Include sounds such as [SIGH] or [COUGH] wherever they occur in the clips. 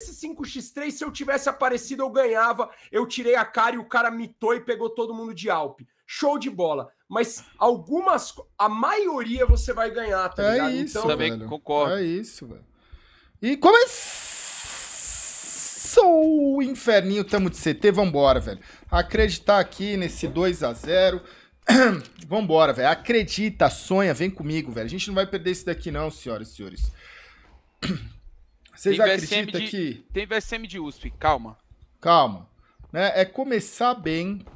esse 5x3, se eu tivesse aparecido, eu ganhava. Eu tirei a cara e o cara mitou e pegou todo mundo de Alpe. Show de bola. Mas algumas. A maioria você vai ganhar, tá é ligado? Isso, então, também velho. concordo. É isso, velho. E começou o inferninho, tamo de CT, vambora, velho. Acreditar aqui nesse 2 a 0 [CLEARS THROAT] Vambora, velho. Acredita, sonha, vem comigo, velho. A gente não vai perder isso daqui, não, senhoras e senhores. [CLEARS THROAT] Vocês acreditam que. Tem VSM de USP, calma. Calma. Né? É começar bem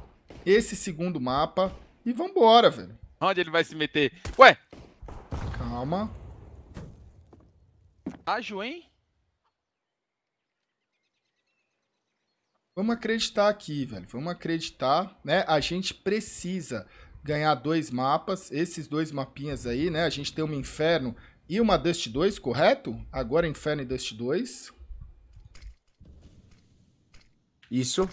esse segundo mapa e vambora, velho. Onde ele vai se meter? Ué! Calma. Ágil, hein? Vamos acreditar aqui, velho. Vamos acreditar, né? A gente precisa ganhar dois mapas, esses dois mapinhas aí, né? A gente tem um inferno e uma Dust 2, correto? Agora Inferno e Dust 2. Isso.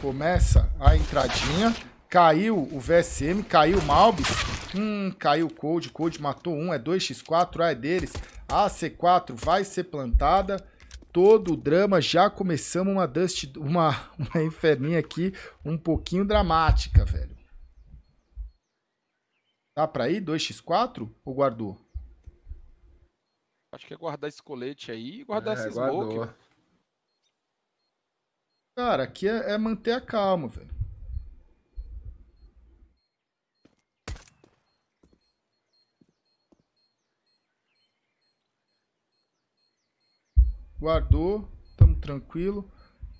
Começa a entradinha. Caiu o VSM, caiu o Malbis. Hum, caiu o Cold. Cold matou um, é 2x4, ah, é deles. A C4 vai ser plantada todo o drama, já começamos uma Dust, uma, [LAUGHS] uma inferninha aqui um pouquinho dramática, velho. Dá pra ir? 2x4? Ou guardou? Acho que é guardar esse colete aí e guardar é, esse smoke. Guardou. Cara, aqui é, é manter a calma, velho. Guardou, tamo tranquilo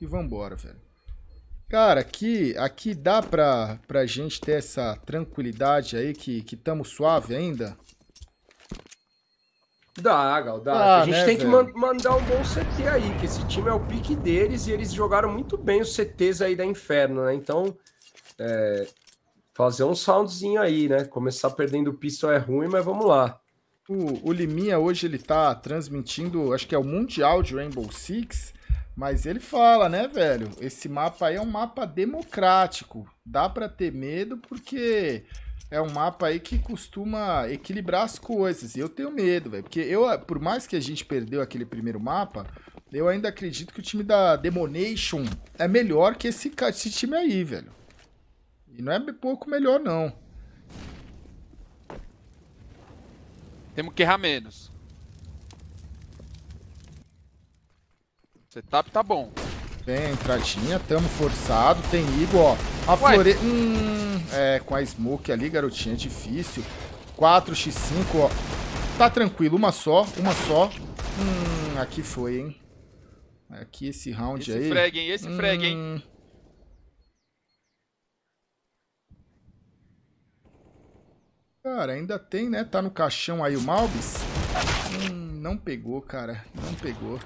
e vambora, velho. Cara, aqui, aqui dá pra, pra gente ter essa tranquilidade aí que, que tamo suave ainda? Dá, Gal, dá. Ah, a gente né, tem velho? que man mandar um bom CT aí, que esse time é o pique deles e eles jogaram muito bem os CTs aí da Inferno, né? Então, é, fazer um soundzinho aí, né? Começar perdendo pistol é ruim, mas vamos lá. O, o Liminha hoje ele tá transmitindo, acho que é o Mundial de Rainbow Six. Mas ele fala, né, velho? Esse mapa aí é um mapa democrático. Dá para ter medo porque é um mapa aí que costuma equilibrar as coisas. E eu tenho medo, velho. Porque eu, por mais que a gente perdeu aquele primeiro mapa, eu ainda acredito que o time da Demonation é melhor que esse, esse time aí, velho. E não é pouco melhor, não. Temos que errar menos. Setup tá bom. Tem entradinha, tamo forçado, tem Igor, ó. A flore... Hum, é, com a smoke ali, garotinha, difícil. 4x5, ó. Tá tranquilo, uma só, uma só. Hum, aqui foi, hein. Aqui esse round esse aí. Esse frag, hein, esse hum... frag, hein. Cara, ainda tem, né? Tá no caixão aí o Malbis. Hum, não pegou, cara. Não pegou.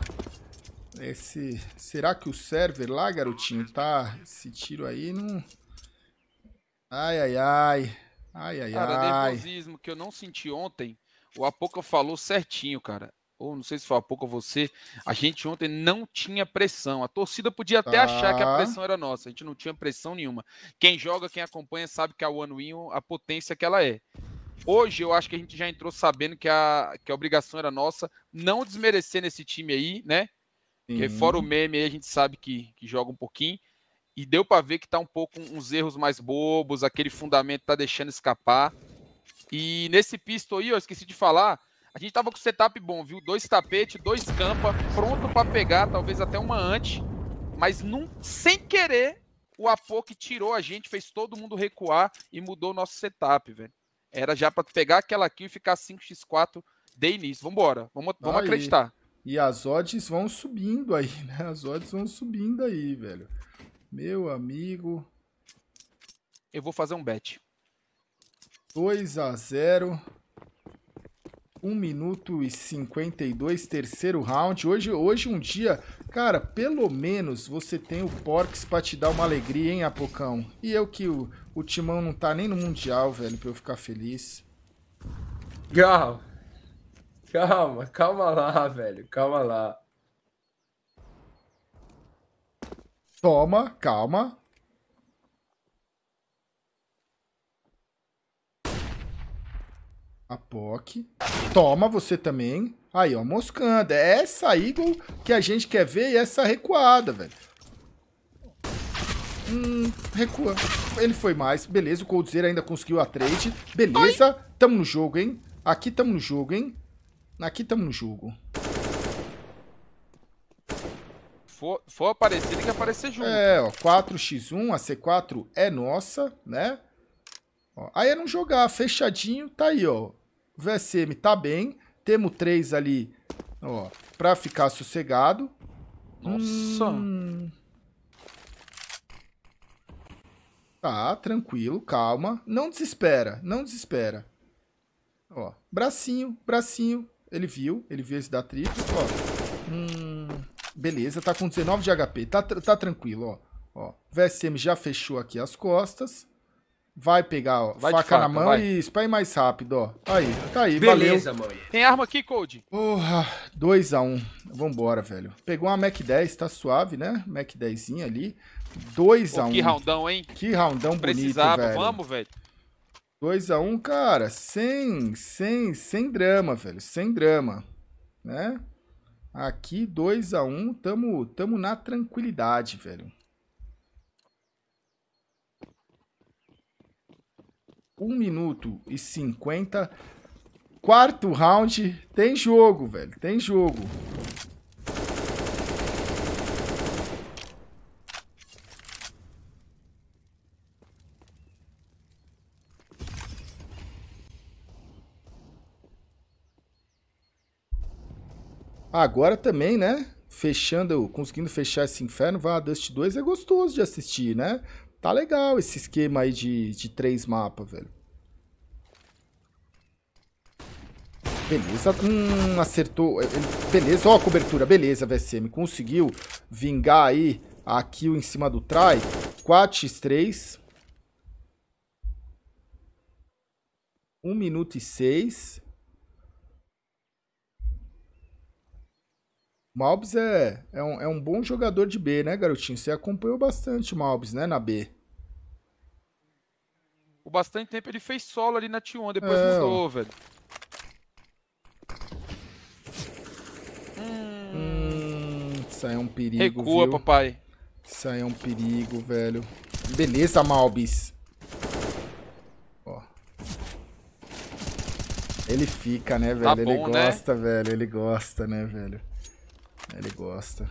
Esse, será que o server lá, garotinho, tá? Esse tiro aí não. Ai, ai, ai. Ai, ai, cara, ai. Cara, nervosismo que eu não senti ontem. O Apoca falou certinho, cara. Ou não sei se foi a pouco você. A gente ontem não tinha pressão. A torcida podia até tá. achar que a tá. pressão era nossa. A gente não tinha pressão nenhuma. Quem joga, quem acompanha, sabe que a One Win, a potência que ela é. Hoje eu acho que a gente já entrou sabendo que a, que a obrigação era nossa, não desmerecer nesse time aí, né? Porque fora o meme, a gente sabe que, que joga um pouquinho. E deu para ver que tá um pouco uns erros mais bobos, aquele fundamento tá deixando escapar. E nesse pistol aí, eu esqueci de falar, a gente tava com setup bom, viu? Dois tapete, dois campa, pronto para pegar, talvez até uma antes. Mas num, sem querer, o que tirou a gente, fez todo mundo recuar e mudou o nosso setup, velho. Era já para pegar aquela kill e ficar 5x4 de início. Vambora, vamos, vamos acreditar. E as odds vão subindo aí, [LAUGHS] né? As odds vão subindo aí, velho. Meu amigo. Eu vou fazer um bet. 2 a 0. 1 minuto e 52, terceiro round. Hoje, hoje um dia, cara, pelo menos você tem o Porks pra te dar uma alegria, hein, Apocão? E eu que o, o Timão não tá nem no Mundial, velho, pra eu ficar feliz. Garro. Calma, calma lá, velho. Calma lá. Toma, calma. A POC. Toma você também. Aí, ó, moscando. É essa Eagle que a gente quer ver e essa recuada, velho. Hum, recua. Ele foi mais. Beleza, o Coldzera ainda conseguiu a trade. Beleza, Oi. tamo no jogo, hein? Aqui tamo no jogo, hein? Aqui estamos no jogo. For, for aparecer, tem que aparecer junto. É, ó, 4x1, a C4 é nossa, né? Ó, aí é não jogar, fechadinho, tá aí, ó. O VSM tá bem, temos 3 ali, ó, pra ficar sossegado. Nossa! Hum... Tá, tranquilo, calma. Não desespera, não desespera. Ó, bracinho, bracinho, ele viu, ele viu esse da triplo, ó. Hum, beleza, tá com 19 de HP, tá, tá tranquilo, ó. ó. VSM já fechou aqui as costas. Vai pegar, ó, vai faca, faca, na mão vai. e spam mais rápido, ó. Aí, tá aí, Beleza, valeu. Tem arma aqui, Cold? Porra, 2x1. Um. Vambora, velho. Pegou uma Mac 10, tá suave, né? Mac 10 ali. 2x1. Um. Que roundão, hein? Que roundão bonito, Precisava, vamos, velho. 2x1, um, cara, sem, sem, sem drama, velho, sem drama, né? Aqui, 2x1, um, tamo, tamo na tranquilidade, velho. Um minuto e 50. Quarto round, tem jogo, velho, tem jogo. Agora também, né? Fechando, conseguindo fechar esse inferno, vai a Dust 2 é gostoso de assistir, né? Tá legal esse esquema aí de, de três mapas, velho. Beleza. Hum, acertou. É, é, beleza, ó a cobertura. Beleza, VSM. Conseguiu vingar aí a kill em cima do try. 4x3. 1 minuto e 6. Malbis é, é, um, é um bom jogador de B, né, garotinho? Você acompanhou bastante o Malbis, né, na B. O bastante tempo ele fez solo ali na T1, depois é, mudou, ó. velho. Hum, isso aí é um perigo, Recua, viu? papai. Isso aí é um perigo, velho. Beleza, Malbis. Ó. Ele fica, né, tá velho? Tá bom, ele né? gosta, né? velho. Ele gosta, né, velho? Ele gosta.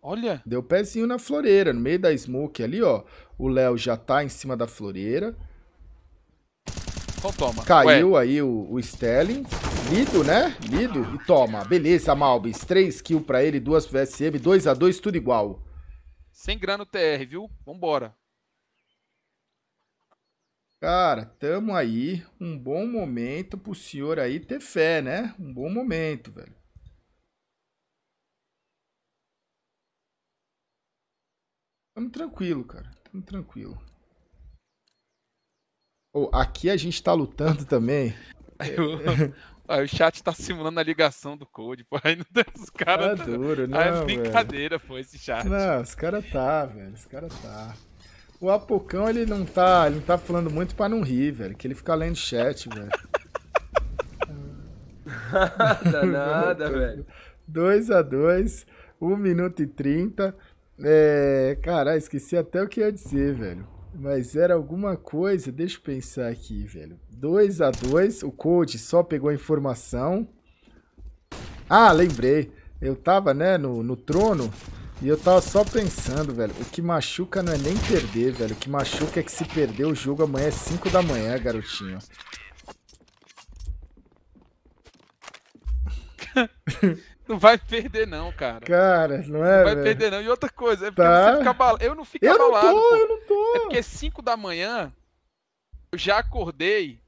Olha. Deu pezinho na floreira, no meio da smoke ali, ó. O Léo já tá em cima da floreira. Então toma. Caiu Ué. aí o, o Stelling. Lido, né? Lido. E toma. Beleza, Malbis. três kills pra ele, duas pro SM, a dois, tudo igual. Sem grana no TR, viu? Vambora. Cara, tamo aí. Um bom momento pro senhor aí ter fé, né? Um bom momento, velho. Tamo tranquilo, cara. Tamo tranquilo. Oh, aqui a gente tá lutando também. [LAUGHS] Aí o chat tá simulando a ligação do Code, pô. Aí não tem os caras. Tá tá- é duro, não, Aí brincadeira, velho. pô, esse chat. Não, os caras tá, velho. Os caras tá. O Apocão, ele não tá. Ele não tá falando muito pra não rir, velho. Que ele fica lendo chat, velho. [LAUGHS] nada, nada, velho. 2 [LAUGHS] a 2 1 minuto e 30. É, caralho, esqueci até o que ia dizer, velho. Mas era alguma coisa, deixa eu pensar aqui, velho. 2 a 2 o Code só pegou a informação. Ah, lembrei. Eu tava, né, no, no trono e eu tava só pensando, velho. O que machuca não é nem perder, velho. O que machuca é que se perder o jogo amanhã é 5 da manhã, garotinho. [LAUGHS] [LAUGHS] Não vai perder, não, cara. Cara, não é? Não vai perder, não. E outra coisa, é porque tá. você fica abalado. Eu não fico eu abalado. Não tô, Eu não tô, É porque 5 da manhã eu já acordei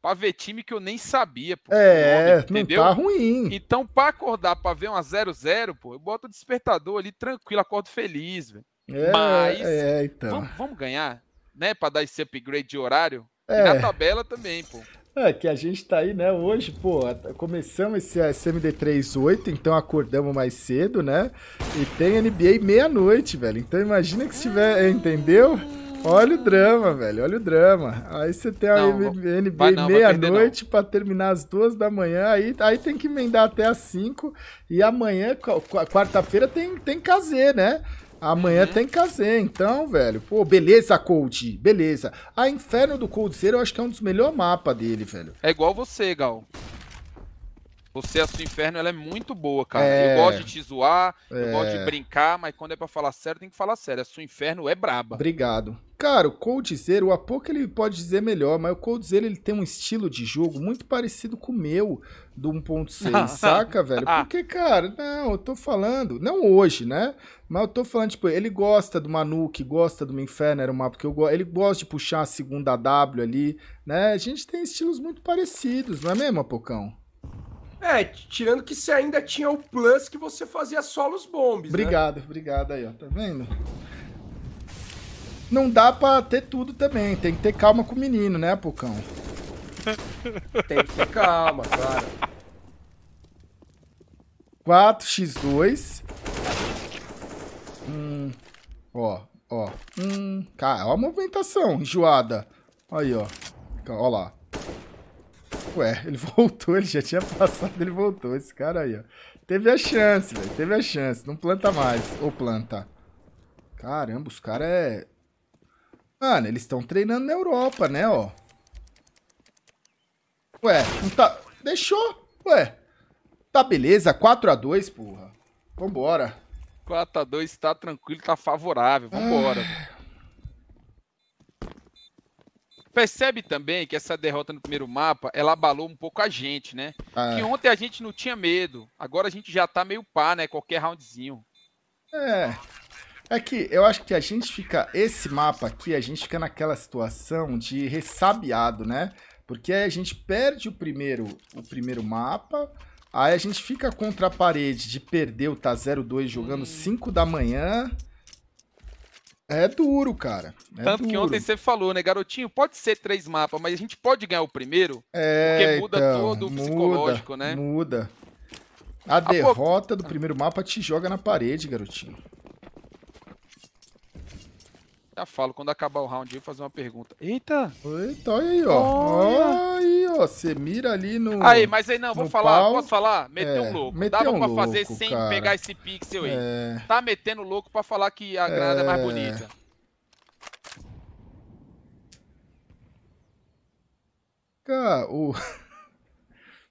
pra ver time que eu nem sabia, pô. É, nome, entendeu? não tá ruim. Então, pra acordar pra ver uma 0-0, pô, eu boto o despertador ali tranquilo, acordo feliz, velho. É, Mas, é, então. vamos, ganhar, né? Pra dar esse upgrade de horário. É. E na tabela também, pô. É, que a gente tá aí, né, hoje, pô, começamos esse SMD 38, então acordamos mais cedo, né? E tem NBA meia-noite, velho. Então imagina que se tiver, é, entendeu? Olha o drama, velho, olha o drama. Aí você tem a não, NBA meia-noite para terminar às duas da manhã, aí, aí tem que emendar até às cinco. E amanhã, quarta-feira, tem, tem KZ, né? Amanhã uhum. tem Kazé, então, velho. Pô, beleza, Cold. Beleza. A Inferno do Cold eu acho que é um dos melhores mapas dele, velho. É igual você, Gal. Você, a sua inferno, ela é muito boa, cara. É... Eu gosto de te zoar, é... eu gosto de brincar, mas quando é para falar sério, tem que falar sério. A sua inferno é braba. Obrigado. Cara, o Coldzera, o Apoca ele pode dizer melhor, mas o Coldzera ele tem um estilo de jogo muito parecido com o meu do 1.6, [LAUGHS] saca, velho? Porque, cara, não, eu tô falando, não hoje, né? Mas eu tô falando, tipo, ele gosta do Manuque, gosta do Inferno, era um mapa que eu gosto, ele gosta de puxar a segunda W ali, né? A gente tem estilos muito parecidos, não é mesmo, Apocão? É, tirando que você ainda tinha o plus que você fazia solos bombs. Né? Obrigado, né? obrigado aí, ó. Tá vendo? Não dá pra ter tudo também. Tem que ter calma com o menino, né, Pocão? [LAUGHS] Tem que ter calma, claro. 4x2. Hum, ó, ó. Hum, cara, ó a movimentação enjoada. Aí, ó. Ó lá. Ué, ele [LAUGHS] voltou, ele já tinha passado, ele voltou. Esse cara aí, ó. Teve a chance, velho. Teve a chance. Não planta mais. Ou planta. Caramba, os caras é... Mano, eles estão treinando na Europa, né, ó. Ué, não tá... Deixou. Ué. Tá beleza, 4x2, porra. Vambora. 4x2 tá tranquilo, tá favorável. Vambora. Ah, Percebe também que essa derrota no primeiro mapa, ela abalou um pouco a gente, né? Ah. Que é. ontem a gente não tinha medo, agora a gente já tá meio pá, né? Qualquer roundzinho. É. É que eu acho que a gente fica. Esse mapa aqui, a gente fica naquela situação de ressabiado, né? Porque aí a gente perde o primeiro, o primeiro mapa. Aí a gente fica contra a parede de perder o tá 02 jogando hum. 5 da manhã. É duro, cara. É Tanto duro. que ontem você falou, né, garotinho? Pode ser três mapas, mas a gente pode ganhar o primeiro. É, porque muda então, todo o psicológico, muda, né? Muda. A, a derrota do primeiro mapa te joga na parede, garotinho. Já falo, quando acabar o round, eu vou fazer uma pergunta. Eita! Eita, olha aí, ó. Olha aí, ó. Você mira ali no. Aí, mas aí não, vou falar, pau. posso falar? Meteu é, um louco. Meteu Dava um pra louco, fazer sem cara. pegar esse pixel aí. É. Tá metendo louco pra falar que a grada é, é mais é. bonita. Cara, o. [LAUGHS]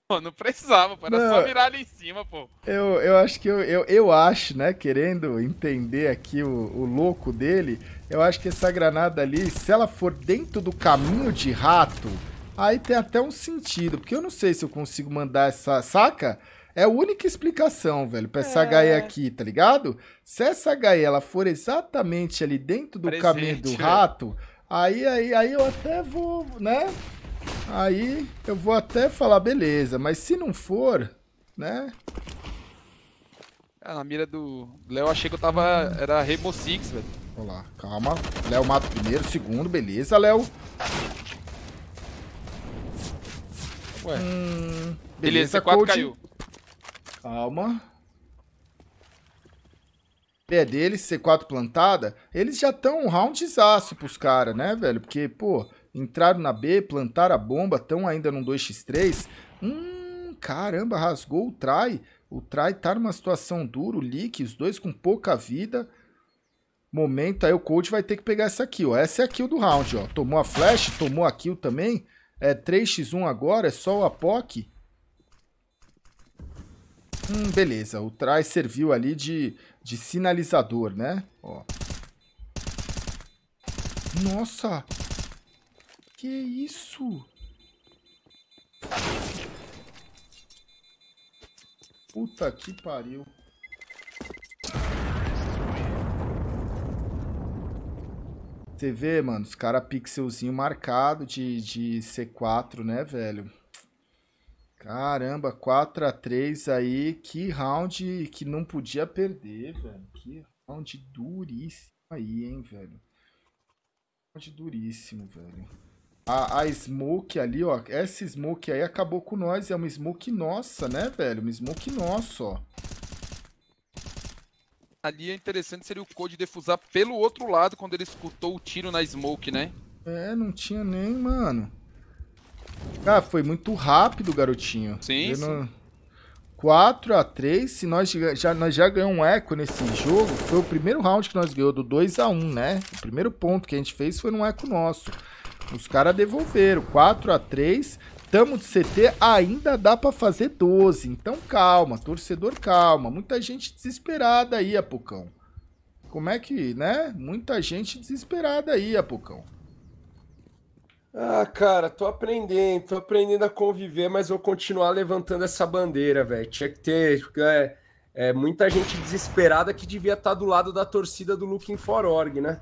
Pô, não precisava, pô, era não, só virar ali em cima, pô. Eu, eu acho que eu, eu, eu acho, né, querendo entender aqui o, o louco dele, eu acho que essa granada ali, se ela for dentro do caminho de rato, aí tem até um sentido. Porque eu não sei se eu consigo mandar essa... Saca? É a única explicação, velho, pra essa é. HE aqui, tá ligado? Se essa HE, ela for exatamente ali dentro do Presente. caminho do né? rato, aí, aí, aí eu até vou, né? Aí eu vou até falar, beleza. Mas se não for, né? Ah, na mira do Léo, achei que eu tava... Era Rainbow Six, velho. Vamos lá, calma. Léo mata o primeiro, o segundo, beleza, Léo. Ué. Hum, beleza, beleza C4 caiu. Calma. Pé deles, C4 plantada. Eles já estão um roundzaço pros caras, né, velho? Porque, pô, entraram na B, plantaram a bomba, estão ainda num 2x3. Hum, caramba, rasgou o try. O try tá numa situação dura, o Leak, os dois com pouca vida momento, aí o coach vai ter que pegar essa aqui, ó. Essa é a kill do round, ó. Tomou a flash, tomou a kill também. É 3x1 agora, é só o Apoc. Hum, beleza. O Traz serviu ali de, de sinalizador, né? Ó. Nossa! Que isso? Puta que pariu. Você vê, mano, os caras pixelzinho marcado de, de C4, né, velho? Caramba, 4 a 3 aí. Que round que não podia perder, velho. Que round duríssimo aí, hein, velho. Round duríssimo, velho. A, a smoke ali, ó. Essa smoke aí acabou com nós. É uma smoke nossa, né, velho? Uma smoke nossa, ó ali é interessante seria o Code defusar pelo outro lado quando ele escutou o tiro na smoke, né? É, não tinha nem, mano. Cara, ah, foi muito rápido, garotinho. Sim, Eu não... 4x3, se nós já, nós já ganhamos um eco nesse jogo, foi o primeiro round que nós ganhamos, do 2x1, né? O primeiro ponto que a gente fez foi num eco nosso. Os caras devolveram, 4x3, estamos de CT, ainda dá para fazer 12. Então calma, torcedor, calma. Muita gente desesperada aí, Apocão. Como é que, né? Muita gente desesperada aí, Apocão. Ah, cara, tô aprendendo, tô aprendendo a conviver, mas vou continuar levantando essa bandeira, velho. Tinha que ter é, é, muita gente desesperada que devia estar tá do lado da torcida do Looking for Org, né?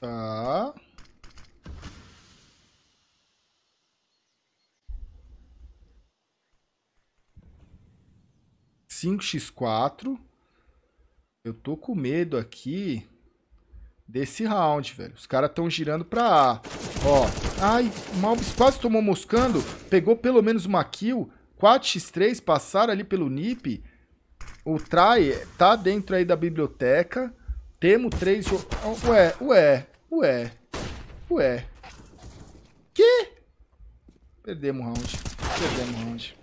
Tá. Ah. 5x4. Eu tô com medo aqui desse round, velho. Os caras estão girando pra A. Ó. Ai, o Malbis quase tomou moscando. Pegou pelo menos uma kill. 4x3, passaram ali pelo NIP. O Trai tá dentro aí da biblioteca. Temo três... Ué, ué, ué, ué. Que? Perdemos o round. Perdemos o round.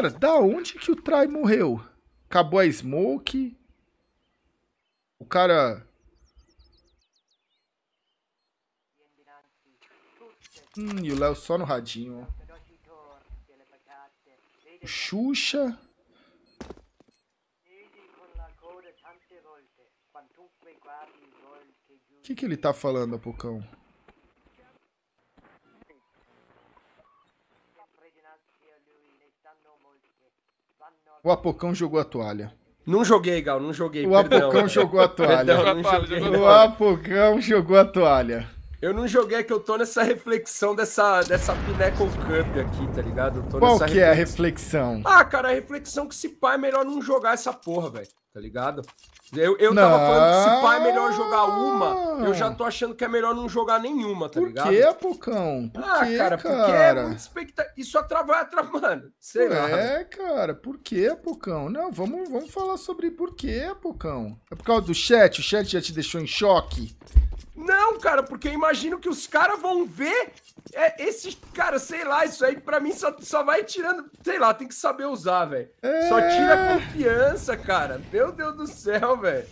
Cara, da onde que o Trai morreu? Acabou a Smoke. O cara. Hum, e o Léo só no radinho. O Xuxa. O que, que ele tá falando, Apocão? O Apocão jogou a toalha. Não joguei, Gal, não joguei. O perdão. Apocão jogou a [LAUGHS] toalha. Perdão, joguei, o Apocão jogou a toalha. Eu não joguei, é que eu tô nessa reflexão dessa, dessa Pinnacle Cup aqui, tá ligado? Qual que reflexão. é a reflexão? Ah, cara, a reflexão é que se pá é melhor não jogar essa porra, velho tá ligado? Eu, eu tava falando que se pá é melhor jogar uma, eu já tô achando que é melhor não jogar nenhuma, tá Por ligado? Por que, Pocão? ah, cara, cara, porque é muito expectativa. Isso atrapalha, mano. Sei lá. É, cara, por que, Pocão? Não, vamos, vamos falar sobre por que, Pocão. É por causa do chat? O chat já te deixou em choque? Não, cara, porque eu imagino que os caras vão ver é, esse cara, sei lá, isso aí pra mim só, só vai tirando, sei lá, tem que saber usar, velho. É... Só tira confiança, cara. Meu Deus do céu, velho.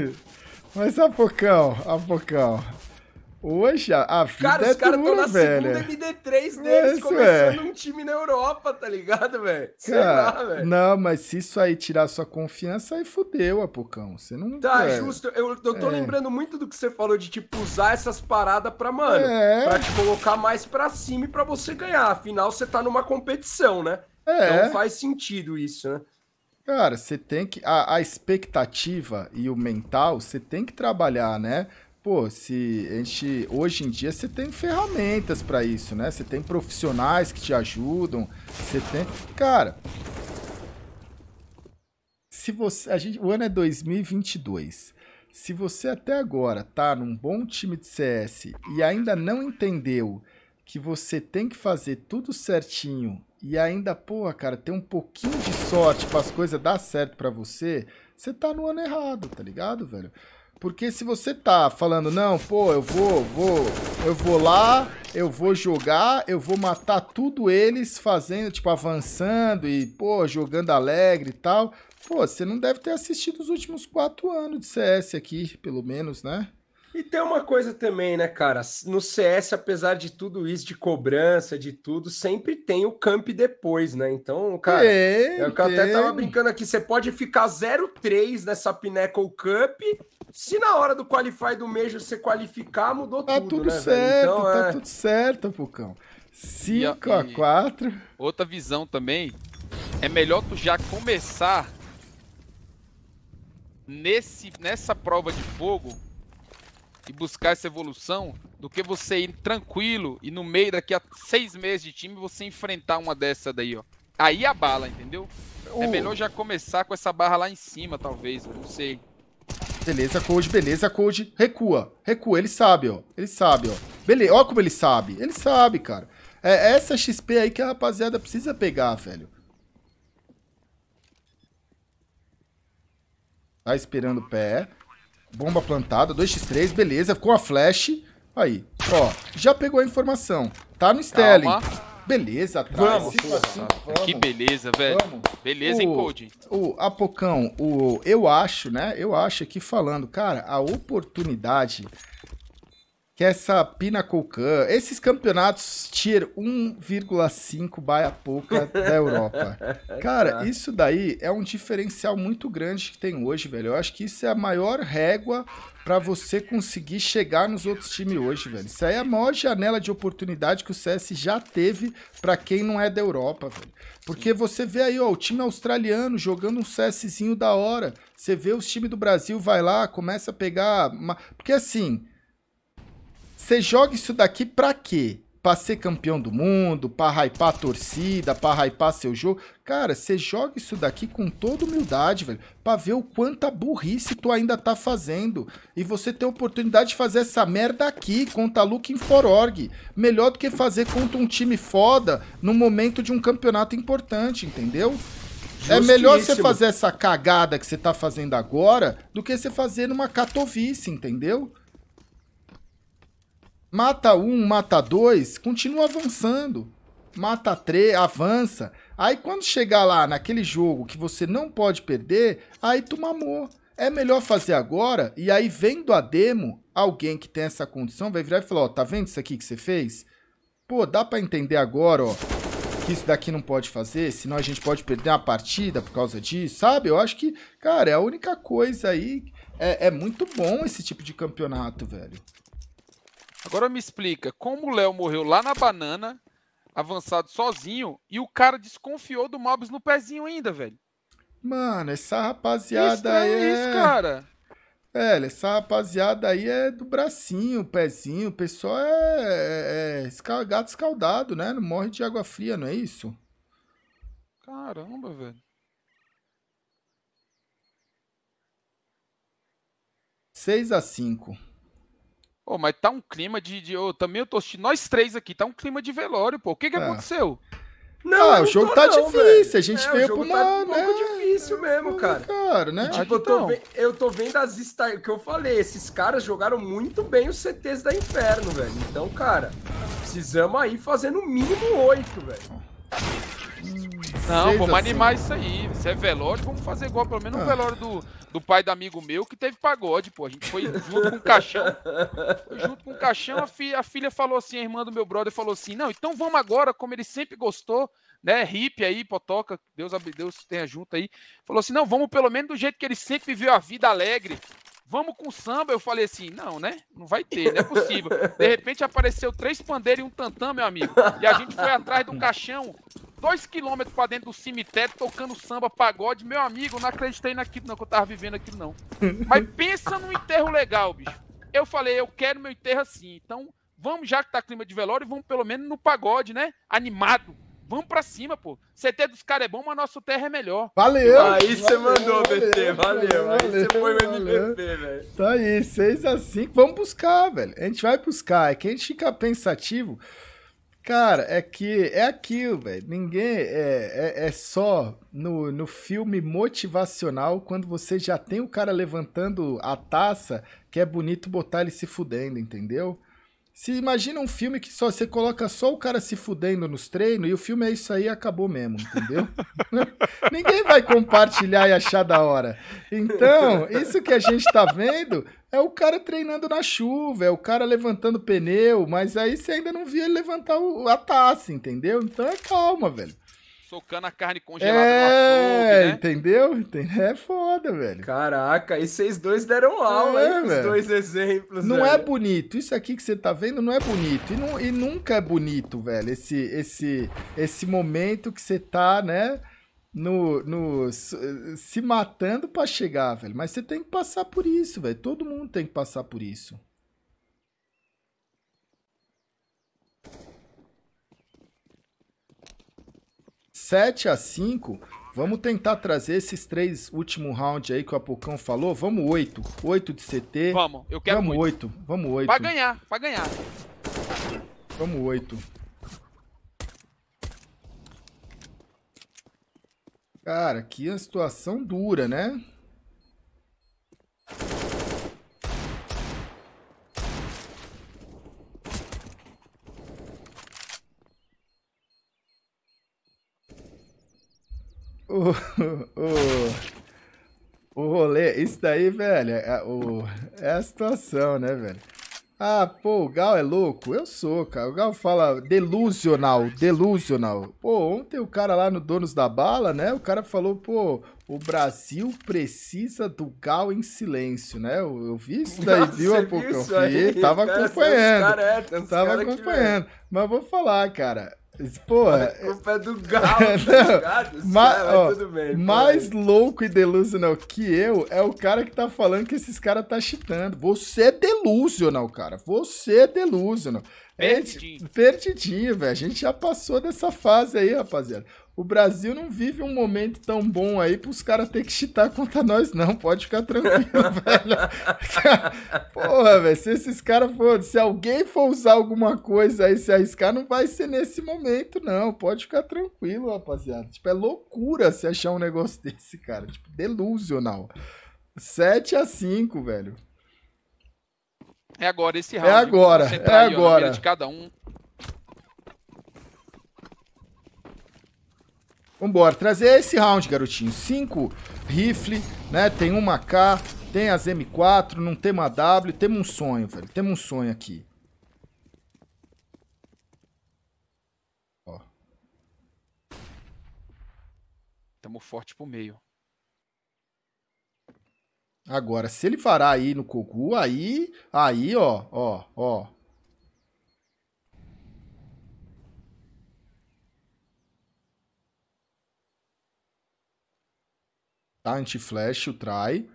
[LAUGHS] Mas, Apocão, Apocão, Hoje, a vida cara, é os caras estão na velho. segunda MD3 deles, Isso, começando é. um time na Europa, tá ligado, velho? Sei cara, lá, velho. Não, mas se isso aí tirar sua confiança, aí fodeu, Apocão. Você não. Tá, é. justo. Eu, eu tô é. lembrando muito do que você falou de, tipo, usar essas paradas pra, mano, é. pra te colocar mais pra cima e pra você ganhar. Afinal, você tá numa competição, né? É. Então faz sentido isso, né? Cara, você tem que. A, a expectativa e o mental, você tem que trabalhar, né? pô, se a gente hoje em dia você tem ferramentas para isso, né? Você tem profissionais que te ajudam, você tem, cara. Se você, a gente, o ano é 2022. Se você até agora tá num bom time de CS e ainda não entendeu que você tem que fazer tudo certinho e ainda, porra, cara, ter um pouquinho de sorte para as coisas dar certo para você, você tá no ano errado, tá ligado, velho? Porque se você tá falando, não, pô, eu vou, vou, eu vou lá, eu vou jogar, eu vou matar tudo eles fazendo, tipo, avançando e, pô, jogando alegre e tal. Pô, você não deve ter assistido os últimos quatro anos de CS aqui, pelo menos, né? E tem uma coisa também, né, cara? No CS, apesar de tudo isso, de cobrança, de tudo, sempre tem o camp depois, né? Então, cara, é que eu até tava brincando aqui, você pode ficar 0-3 nessa Pinnacle Cup, se na hora do qualify do Major você qualificar, mudou tá tudo, tudo né, certo, então, Tá é. tudo certo, Pucão. 5 x 4 Outra visão também, é melhor tu já começar nesse, nessa prova de fogo e buscar essa evolução do que você ir tranquilo e no meio daqui a seis meses de time você enfrentar uma dessa daí, ó. Aí a bala, entendeu? Uh. É melhor já começar com essa barra lá em cima, talvez, não sei. Beleza, Cold, beleza, Cold. Recua, recua, ele sabe, ó. Ele sabe, ó. Beleza, ó como ele sabe. Ele sabe, cara. É, é essa XP aí que a rapaziada precisa pegar, velho. Tá esperando o pé. Bomba plantada, 2x3, beleza. Com a flash. Aí, ó, já pegou a informação. Tá no Stelling. Beleza, atrás. Vamos, cinco, tá, cinco, vamos. Que beleza, velho. Vamos. Beleza, o, hein, Code? O Apocão, o, eu acho, né? Eu acho aqui falando, cara, a oportunidade que é Pina essa esses campeonatos tier 1,5 baia pouca da Europa. [LAUGHS] Cara, tá. isso daí é um diferencial muito grande que tem hoje, velho. Eu acho que isso é a maior régua para você conseguir chegar nos outros times hoje, velho. Isso aí é a maior janela de oportunidade que o CS já teve para quem não é da Europa, velho. Porque você vê aí, ó, o time australiano jogando um CSzinho da hora. Você vê os times do Brasil, vai lá, começa a pegar. Uma... Porque assim, você joga isso daqui pra quê? Pra ser campeão do mundo, pra hypar a torcida, pra hypar seu jogo. Cara, você joga isso daqui com toda humildade, velho. Pra ver o quanta burrice tu ainda tá fazendo. E você tem a oportunidade de fazer essa merda aqui contra a Looking for Org. Melhor do que fazer contra um time foda no momento de um campeonato importante, entendeu? É melhor você fazer essa cagada que você tá fazendo agora do que você fazer numa catovice, entendeu? Mata um, mata dois, continua avançando. Mata três, avança. Aí quando chegar lá naquele jogo que você não pode perder, aí tu mamou. É melhor fazer agora e aí vendo a demo, alguém que tem essa condição vai virar e falar, ó, tá vendo isso aqui que você fez? Pô, dá pra entender agora, ó, que isso daqui não pode fazer, senão a gente pode perder uma partida por causa disso, sabe? Eu acho que, cara, é a única coisa aí. É, é muito bom esse tipo de campeonato, velho. Agora me explica, como o Léo morreu lá na banana, avançado sozinho, e o cara desconfiou do Mobs no pezinho ainda, velho? Mano, essa rapaziada aí é... isso, cara. Velho, essa rapaziada aí é do bracinho, pezinho, o pessoal é, é, é gato escaldado, né? Não morre de água fria, não é isso? Caramba, velho. Seis a cinco. Pô, mas tá um clima de. de oh, também eu tô assistindo. Nós três aqui, tá um clima de velório, pô. O que que é. aconteceu? Não, ah, o jogo tá, tá não, difícil. Velho. A gente é, veio pro Tá um né? pouco difícil mesmo, cara. Cara, né? E, tipo, eu tô, então. eu tô, vendo as estar que eu falei. Esses caras jogaram muito bem os CTs da Inferno, velho. Então, cara, precisamos aí fazer no mínimo oito, velho. Não, vamos animar isso aí. Se é velório, vamos fazer igual, pelo menos ah. o velório do, do pai do amigo meu que teve pagode, pô. A gente foi junto com o caixão. Foi junto com o caixão, a, fi, a filha falou assim, a irmã do meu brother falou assim: não, então vamos agora, como ele sempre gostou, né? Hip aí, potoca, Deus, Deus tenha junto aí. Falou assim: não, vamos pelo menos do jeito que ele sempre viveu a vida alegre vamos com samba. Eu falei assim, não, né? Não vai ter, não é possível. De repente apareceu três pandeiros e um tantã, meu amigo. E a gente foi atrás do caixão, dois quilômetros pra dentro do cemitério, tocando samba, pagode. Meu amigo, não acreditei naquilo não, que eu tava vivendo aquilo não. Mas pensa num enterro legal, bicho. Eu falei, eu quero meu enterro assim. Então, vamos, já que tá clima de velório, vamos pelo menos no pagode, né? Animado. Vamos pra cima, pô. CT dos caras é bom, mas nosso terra é melhor. Valeu! Aí você mandou, BT. Valeu. valeu aí você foi o MVP, velho. Tá aí, 6x5. Vamos buscar, velho. A gente vai buscar. É que a gente fica pensativo. Cara, é que é aquilo, velho. Ninguém é, é, é, só no, no filme motivacional quando você já tem o cara levantando a taça que é bonito botar ele se fudendo, entendeu? Se imagina um filme que só você coloca só o cara se fudendo nos treinos e o filme é isso aí acabou mesmo, entendeu? [LAUGHS] Ninguém vai compartilhar e achar da hora. Então, isso que a gente tá vendo é o cara treinando na chuva, é o cara levantando pneu, mas aí você ainda não via ele levantar o, a taça, entendeu? Então é calma, velho socando a carne congelada é, no açougue, é, né? entendeu? É foda, velho. Caraca, e vocês dois deram aula é, velho? os dois exemplos. Não velho. é bonito. Isso aqui que você tá vendo não é bonito. E, não, e nunca é bonito, velho. Esse, esse, esse momento que você tá, né? No, no, se matando para chegar, velho. Mas você tem que passar por isso, velho. Todo mundo tem que passar por isso. 7 a 5 Vamos tentar trazer esses três últimos rounds aí que o Apocão falou. Vamos 8. 8 de CT. Vamos, eu quero Vamos 8. Vamos 8. Pra ganhar, pra ganhar. Vamos 8. Cara, que situação dura, né? o, o, o rolê. Isso daí, velho, é, o, é a situação, né, velho? Ah, pô, o Gal é louco? Eu sou, cara. O Gal fala delusional, delusional. Pô, ontem o cara lá no Donos da Bala, né? O cara falou, pô, o Brasil precisa do Gal em silêncio, né? Eu, eu vi isso daí, Nossa, viu, Apocão? Tava cara, é acompanhando. Cara, é, tava é. acompanhando. Mas vou falar, cara. Pô, a é- culpa é do galo, [LAUGHS] tá ligado? Ma ó, tudo bem, mais pô. louco e delusional que eu é o cara que tá falando que esses caras tá cheatando. Você é delusional, cara. Você é delusional. Perdidinho. É, perdidinho, velho. A gente já passou dessa fase aí, rapaziada o Brasil não vive um momento tão bom aí para os caras ter que chitar contra nós, não. Pode ficar tranquilo, [LAUGHS] velho. Porra, velho, se esses caras for. Se alguém for usar alguma coisa aí, se arriscar, não vai ser nesse momento, não. Pode ficar tranquilo, rapaziada. Tipo, é loucura se achar um negócio [LAUGHS] desse, cara. Tipo, delusional. 7 a 5 velho. É agora esse é round. Então. Tá é agora. É agora. de cada um. Vambora, trazer esse round, garotinho. Cinco rifle, né? Tem uma K, tem as M4, não tem uma W. Temos um sonho, velho. Temos um sonho aqui. Ó. Tamo forte pro meio. Agora, se ele varar aí no Kogu, aí... Aí, ó, ó, ó. Tá? Anti-flash, o try.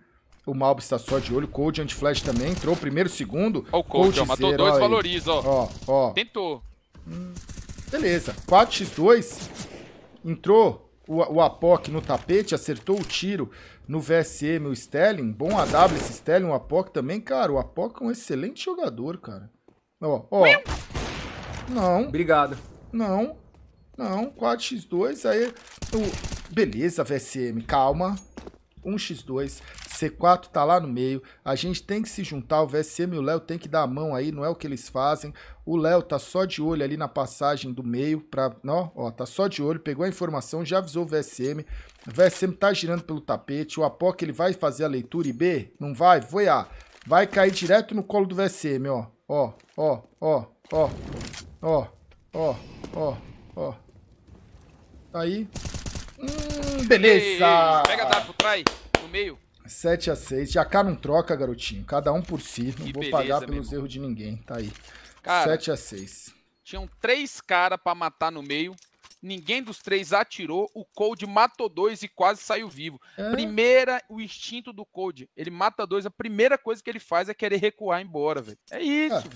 O Malb está só de olho. Cold anti-flash também. Entrou primeiro, segundo. Ó, o Cold, Cold ó, matou zero, dois, ó, valoriza, ó. Ó, ó. Tentou. Hum, beleza. 4x2. Entrou o, o Apoc no tapete, acertou o tiro no VSM, o Stelling. Bom AW esse Stelling, o Apoc também. Cara, o Apoc é um excelente jogador, cara. Ó, ó. Não. Obrigado. Não. Não, 4x2, aí o, Beleza, VSM, calma. 1x2, C4 tá lá no meio, a gente tem que se juntar, o VSM e o Léo tem que dar a mão aí, não é o que eles fazem. O Léo tá só de olho ali na passagem do meio, pra, ó, ó, tá só de olho, pegou a informação, já avisou o VSM. O VSM tá girando pelo tapete, o Apoc ele vai fazer a leitura e B, não vai, foi A. Vai cair direto no colo do VSM, ó. Ó, ó, ó, ó, ó, ó, ó, ó. Tá aí, Hum, beleza. Ei, pega W por trás, no meio. 7 a 6 Já cá não troca, garotinho. Cada um por si. Não que vou beleza, pagar pelos erros de ninguém. Tá aí. Cara, 7 a 6 Tinham três caras para matar no meio. Ninguém dos três atirou. O Cold matou dois e quase saiu vivo. É. Primeira, o instinto do Cold. Ele mata dois. A primeira coisa que ele faz é querer recuar embora, velho. É isso.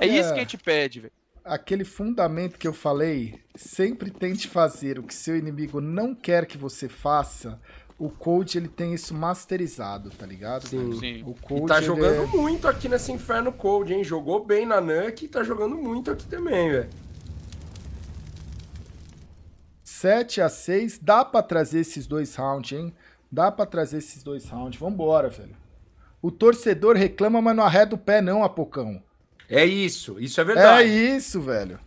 É, é isso é- que a gente pede, velho aquele fundamento que eu falei, sempre tente fazer o que seu inimigo não quer que você faça. O cold ele tem isso masterizado, tá ligado? Sim. Sim. O tá jogando é... muito aqui nesse inferno cold, hein? Jogou bem na Nuke e tá jogando muito aqui também, velho. 7 a 6, dá para trazer esses dois rounds, hein? Dá para trazer esses dois rounds. Vambora, velho. O torcedor reclama, mas não arreda o pé não, Apocão. É isso, isso é, é verdade. É isso, velho.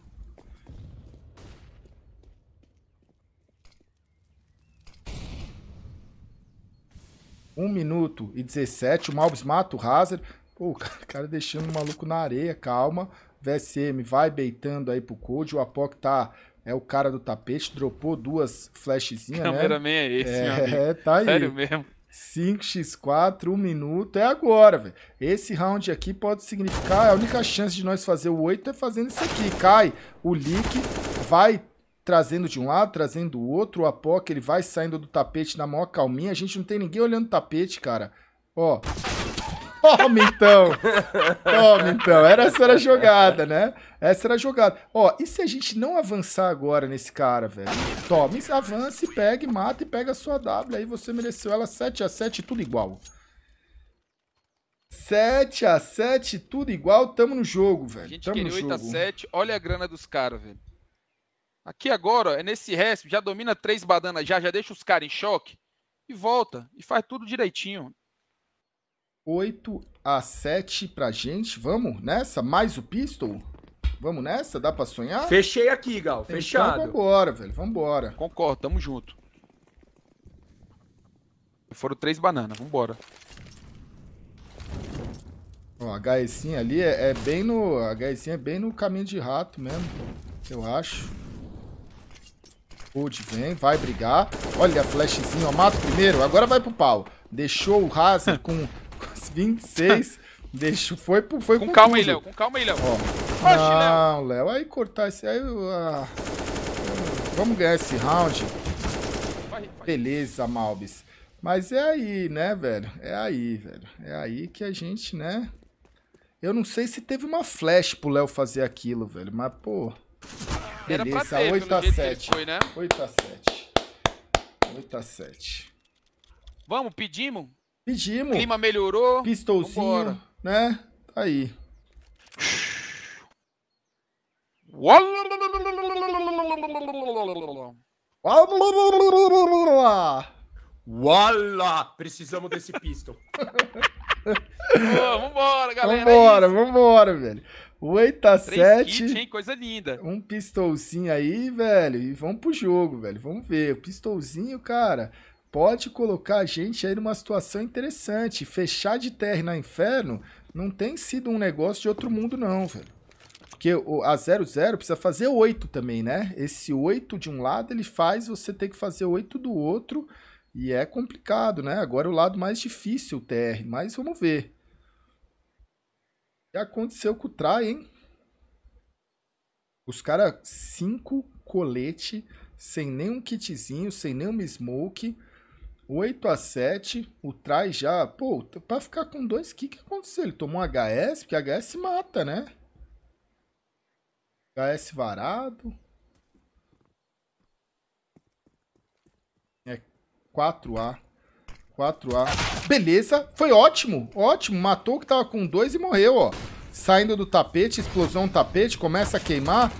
Um minuto e 17, o Malbis mata o Hazard. Pô, o cara deixando o maluco na areia, calma. VSM vai beitando aí pro Code. O Apoc tá é o cara do tapete, dropou duas flashzinhas, né? Cameraman é esse, É, tá aí. Sério mesmo. 5x4, um minuto, é agora, velho. Esse round aqui pode significar, a única chance de nós fazer o 8 é fazendo isso aqui. Cai o leak, vai trazendo de um lado, trazendo do outro, o Apoca, ele vai saindo do tapete na maior calminha. A gente não tem ninguém olhando o tapete, cara. Ó, Toma então! Toma então! Era, essa era a jogada, né? Essa era a jogada. Ó, e se a gente não avançar agora nesse cara, velho? Tome, avance, pegue, mata e pega a sua W. Aí você mereceu ela 7x7, tudo igual. 7x7, tudo igual, tamo no jogo, velho. A gente tamo queria 8x7, olha a grana dos caras, velho. Aqui agora, ó, é nesse resto, já domina três badanas já, já deixa os caras em choque e volta. E faz tudo direitinho. 8 a 7 pra gente. Vamos nessa? Mais o pistol? Vamos nessa? Dá pra sonhar? Fechei aqui, Gal. Então Fechado. Então vambora, velho. Vambora. Concordo, tamo junto. Foram três bananas, vambora. Ó, a HSinha ali é, é, bem no. A HSinha é bem no caminho de rato mesmo, eu acho. Hood vem, vai brigar. Olha a flashzinha, ó, mata primeiro, agora vai pro pau. Deixou o Hazard [LAUGHS] com 26. Deixa, foi pro. Foi com calma aí, Léo. Com calma aí, Léo. Ó. Oxe, não, Léo. Aí cortar esse aí. Ah, vamos ganhar esse round. Vai, vai. Beleza, Malbis. Mas é aí, né, velho? É aí, velho. É aí que a gente, né? Eu não sei se teve uma flash pro Léo fazer aquilo, velho. Mas, pô. Beleza, 8 x 7. 8 x 7. 8 x 7. Vamos, pedimos? Pedimos. Clima melhorou. Pistolzinho, Vambora. né? Tá aí. olá, Precisamos desse pistol. vambora, galera. Vambora, é vambora, velho. 8 a 7. hein? Coisa linda. Um pistolzinho aí, velho. E vamos pro jogo, velho. Vamos ver. Pistolzinho, cara pode colocar a gente aí numa situação interessante. Fechar de terra na inferno não tem sido um negócio de outro mundo, não, velho. Porque a 00 precisa fazer 8 também, né? Esse 8 de um lado ele faz você ter que fazer 8 do outro. E é complicado, né? Agora o lado mais difícil, o TR. Mas vamos ver. O que aconteceu com o Trai, hein? Os caras, 5 colete, sem nenhum kitzinho, sem nenhum smoke. 8 a 7 o Trai já, pô, pra ficar com dois, o que que aconteceu? Ele tomou um HS, porque HS mata, né? HS varado. É 4A. 4A. Beleza, foi ótimo, ótimo. Matou o que tava com dois e morreu, ó saindo do tapete, explosão tapete, começa a queimar.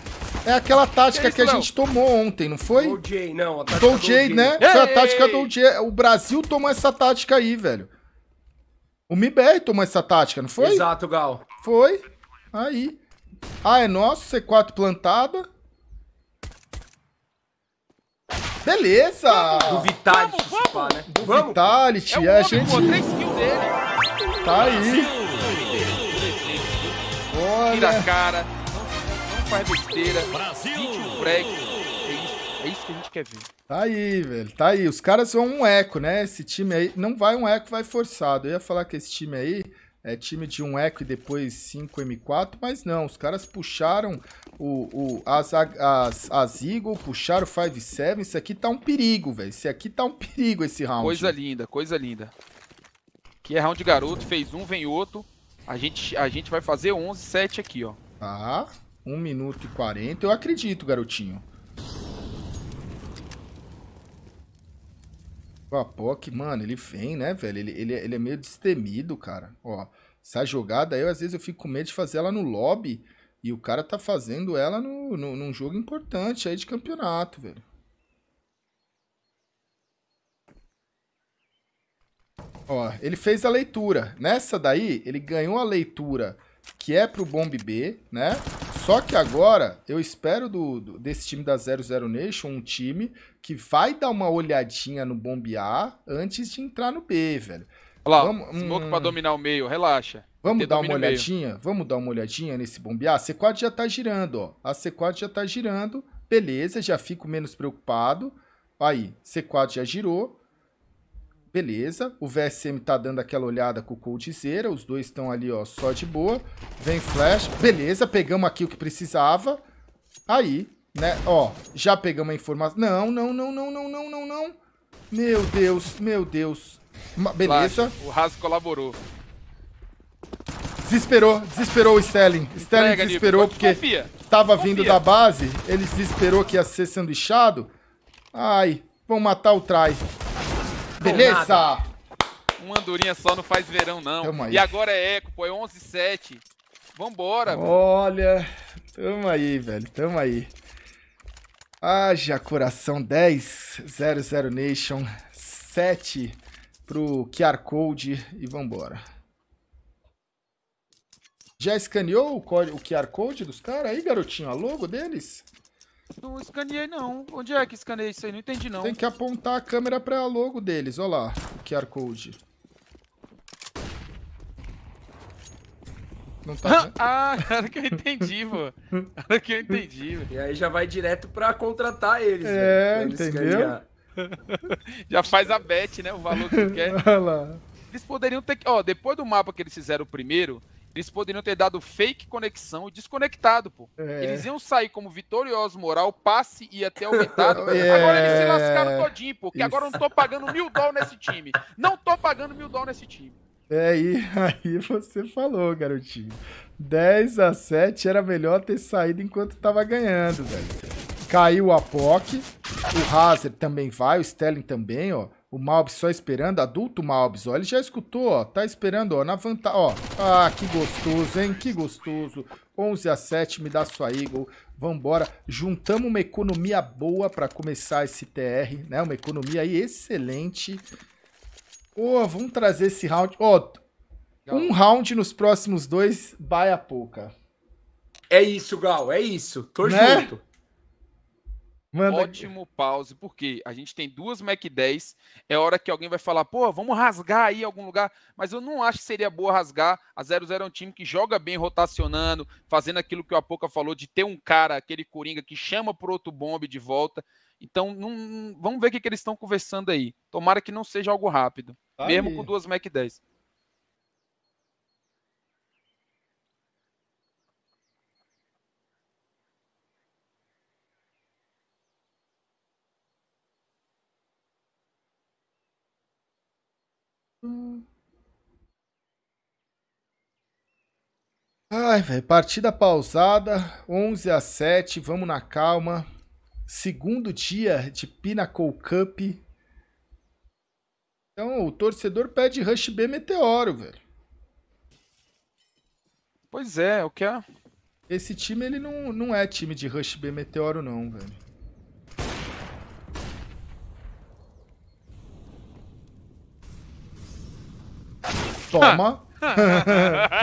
É aquela tática que, que a não? gente tomou ontem, não foi? J, não. A J, né? foi a tática do J. O Brasil tomou essa tática aí, velho. O MIBR tomou essa tática, não foi? Exato, Gal. Foi. Aí. Ah, é nosso. C4 plantada. Beleza! do Vitality, vamos, vamos. Né? Do vamos. Vitality, é, um é a gente... 3 kills dele. Tá aí tira a cara, não, não faz besteira, Brasil. break. É isso, é isso que a gente quer ver. Tá aí, velho. Tá aí. Os caras são um eco, né? Esse time aí. Não vai um eco, vai forçado. Eu ia falar que esse time aí é time de um eco e depois 5 M4, mas não, os caras puxaram o, o, as, as, as Eagle, puxaram o 5-7, isso aqui tá um perigo, velho, isso aqui tá um perigo esse round. Coisa linda, coisa linda. Que é round de garoto, fez um, vem outro, a gente, a gente vai fazer 11 7 aqui, ó. Tá. 1 minuto e 40. Eu acredito, garotinho. O Apok, mano, ele vem, né, velho? Ele, ele, ele é meio destemido, cara. Ó, essa jogada aí, às vezes eu fico com medo de fazer ela no lobby. E o cara tá fazendo ela no, no, num jogo importante aí de campeonato, velho. Ó, ele fez a leitura. Nessa daí, ele ganhou a leitura que é pro Bomb B, né? Só que agora, eu espero do, do, desse time da 00 Nation um time que vai dar uma olhadinha no Bomb A antes de entrar no B, velho. Olha lá, Vamos, smoke hum. pra dominar o meio, relaxa. Vamos dar uma olhadinha? Meio. Vamos dar uma olhadinha nesse bombe A C4 já tá girando, ó. A C4 já tá girando. Beleza, já fico menos preocupado. Aí, C4 já girou. Beleza, o VSM tá dando aquela olhada com o Coldzera, os dois estão ali, ó, só de boa. Vem flash, beleza, pegamos aqui o que precisava. Aí, né, ó, já pegamos a informação. Não, não, não, não, não, não, não, não. Meu Deus, meu Deus. Beleza. Flash, o Raso colaborou. Desesperou, desesperou o Sterling. Sterling desesperou Nico. porque Confia. tava Confia. vindo da base, ele desesperou que ia ser sanduichado. Ai, vão matar o Trai. Beleza! Uma andorinha só não faz verão, não. E agora é eco, pô. É 11-7. Vambora. Olha, tamo aí, velho. Tamo aí. Haja coração 10, 00 Nation, 7 pro QR Code e vambora. Já escaneou o, o QR Code dos caras aí, garotinho? A logo deles? Não escaneei, não. Onde é que escaneei isso aí? Não entendi, não. Tem que apontar a câmera pra logo deles. Olha lá, o QR Code. Não tá [LAUGHS] ah, era que eu entendi, pô. Era que eu entendi, E aí já vai direto pra contratar eles, É, pra eles entendeu? [LAUGHS] Já faz a bet, né? O valor que quer. [LAUGHS] Olha lá. Eles poderiam ter que. Ó, depois do mapa que eles fizeram o primeiro, eles poderiam ter dado fake conexão e desconectado, pô. É. Eles iam sair como vitoriosos, moral, passe e até aumentado. [LAUGHS] é. Agora eles se lascaram todinho, pô. Porque agora eu não tô pagando mil dólares nesse time. Não tô pagando mil dólares nesse time. É, aí, [LAUGHS] aí você falou, garotinho. 10 a 7 era melhor ter saído enquanto tava ganhando, velho. Caiu a POC, o Hazard também vai, o Sterling também, ó. O Malbs só esperando, adulto Malbs, ó. Ele já escutou, ó. Tá esperando, ó, na vantagem, ó. Ah, que gostoso, hein? Que gostoso. 11 a 7, me dá sua Eagle. Vambora. Juntamos uma economia boa para começar esse TR, né? Uma economia aí excelente. Ô, oh, vamos trazer esse round. Ó, oh, um round nos próximos dois, vai a pouca. É isso, Gal, é isso. Tô né? junto. Manda Ótimo aqui. pause, porque a gente tem duas Mac 10. É hora que alguém vai falar, pô, vamos rasgar aí algum lugar. Mas eu não acho que seria boa rasgar. A 00 é um time que joga bem rotacionando, fazendo aquilo que o Apoca falou, de ter um cara, aquele coringa, que chama pro outro bombe de volta. Então, não, vamos ver o que, que eles estão conversando aí. Tomara que não seja algo rápido, tá aí. mesmo com duas Mac 10. Ai, velho, partida pausada, 11 a 7, vamos na calma. Segundo dia de Pinnacle Cup. Então, o torcedor pede Rush B Meteoro, velho. Pois é, o que é? Esse time, ele não, não é time de Rush B Meteoro, não, velho. Toma. [LAUGHS]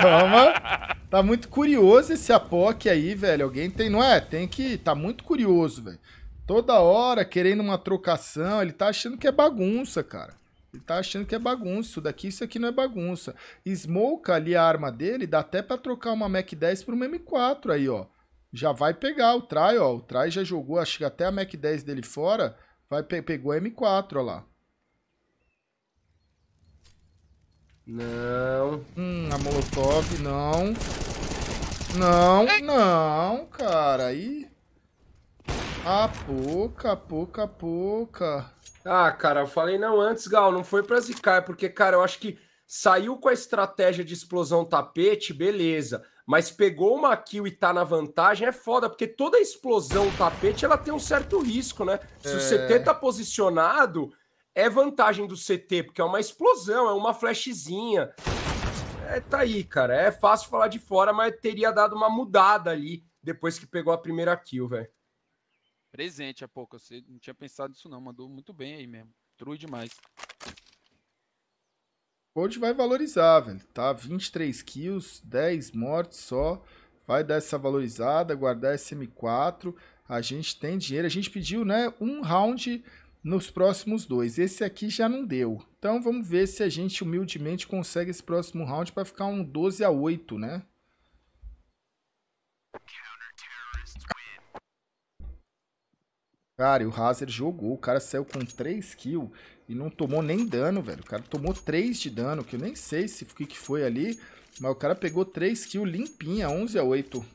Toma. Tá muito curioso esse apok aí, velho. Alguém tem, não é? Tem que. Tá muito curioso, velho. Toda hora querendo uma trocação, ele tá achando que é bagunça, cara. Ele tá achando que é bagunça. Isso daqui, isso aqui não é bagunça. Smoke ali a arma dele, dá até pra trocar uma Mac 10 por uma M4 aí, ó. Já vai pegar o Trai, ó. O Trai já jogou, acho que até a Mac 10 dele fora. Vai, pe pegou a M4, ó lá. Não. Hum, a Molotov, não. Não, não, cara. Aí. Ah, pouca, pouca, pouca. Ah, cara, eu falei não antes, Gal. Não foi pra zicar, porque, cara, eu acho que saiu com a estratégia de explosão tapete, beleza. Mas pegou uma kill e tá na vantagem, é foda, porque toda explosão tapete ela tem um certo risco, né? Se é... o CT tá posicionado, é vantagem do CT, porque é uma explosão, é uma flashzinha. É, tá aí, cara. É fácil falar de fora, mas teria dado uma mudada ali depois que pegou a primeira kill, velho. Presente a pouco. Eu não tinha pensado nisso, não. Mandou muito bem aí mesmo. True demais. Hoje vai valorizar, velho. Tá 23 kills, 10 mortes só. Vai dar essa valorizada, guardar sm 4 A gente tem dinheiro. A gente pediu, né? Um round nos próximos dois. Esse aqui já não deu. Então vamos ver se a gente humildemente consegue esse próximo round para ficar um 12 a 8, né? Cara, e o Hazard jogou, o cara saiu com 3 kills e não tomou nem dano, velho. O cara tomou 3 de dano, que eu nem sei se o que, foi ali, mas o cara pegou 3 kills limpinha, 11 a 8.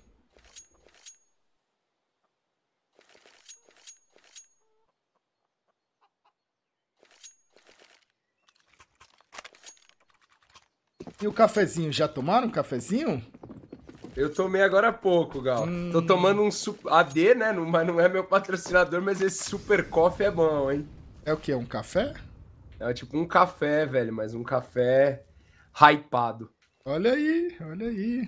E o cafezinho? Já tomaram um cafezinho? Eu tomei agora há pouco, Gal. Hum. Tô tomando um AD, né? mas não é meu patrocinador, mas esse Super Coffee é bom, hein? É o que? Um café? É tipo um café, velho, mas um café hypado. Olha aí, olha aí.